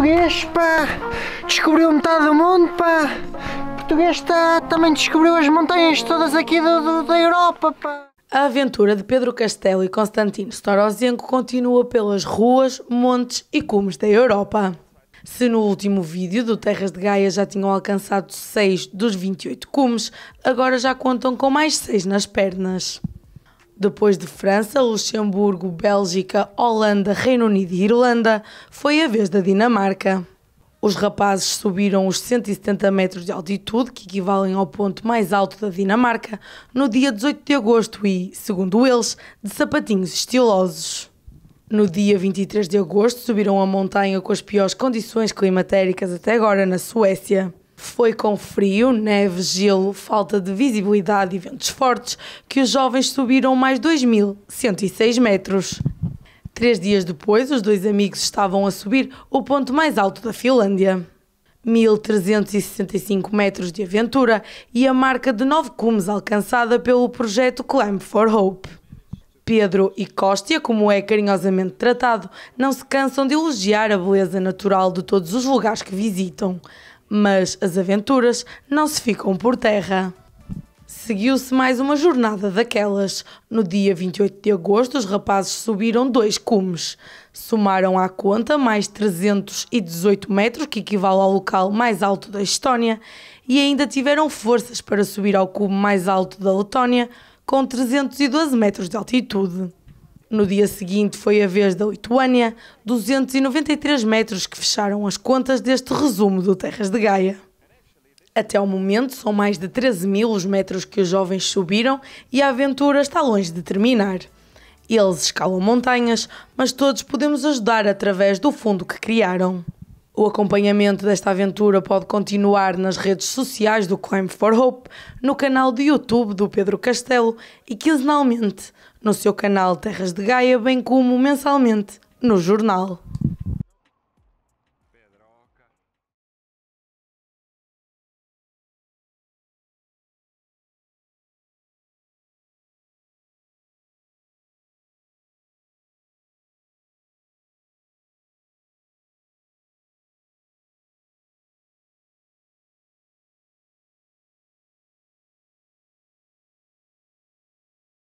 português, pá! Descobriu metade do mundo, pá! Português tá, também descobriu as montanhas todas aqui do, do, da Europa, pá! A aventura de Pedro Castelo e Constantino Storozenko continua pelas ruas, montes e cumes da Europa. Se no último vídeo do Terras de Gaia já tinham alcançado 6 dos 28 cumes, agora já contam com mais 6 nas pernas. Depois de França, Luxemburgo, Bélgica, Holanda, Reino Unido e Irlanda, foi a vez da Dinamarca. Os rapazes subiram os 170 metros de altitude, que equivalem ao ponto mais alto da Dinamarca, no dia 18 de agosto e, segundo eles, de sapatinhos estilosos. No dia 23 de agosto, subiram a montanha com as piores condições climatéricas até agora na Suécia. Foi com frio, neve, gelo, falta de visibilidade e ventos fortes que os jovens subiram mais 2.106 metros. Três dias depois, os dois amigos estavam a subir o ponto mais alto da Finlândia. 1.365 metros de aventura e a marca de nove cumes alcançada pelo projeto Climb for Hope. Pedro e Cóstia, como é carinhosamente tratado, não se cansam de elogiar a beleza natural de todos os lugares que visitam mas as aventuras não se ficam por terra. Seguiu-se mais uma jornada daquelas. No dia 28 de agosto, os rapazes subiram dois cumes. Somaram à conta mais 318 metros, que equivale ao local mais alto da Estónia, e ainda tiveram forças para subir ao cume mais alto da Letónia, com 312 metros de altitude. No dia seguinte foi a vez da Lituânia, 293 metros que fecharam as contas deste resumo do Terras de Gaia. Até ao momento são mais de 13 mil os metros que os jovens subiram e a aventura está longe de terminar. Eles escalam montanhas, mas todos podemos ajudar através do fundo que criaram. O acompanhamento desta aventura pode continuar nas redes sociais do Climb for Hope, no canal do YouTube do Pedro Castelo e quinzenalmente no seu canal Terras de Gaia, bem como mensalmente no jornal.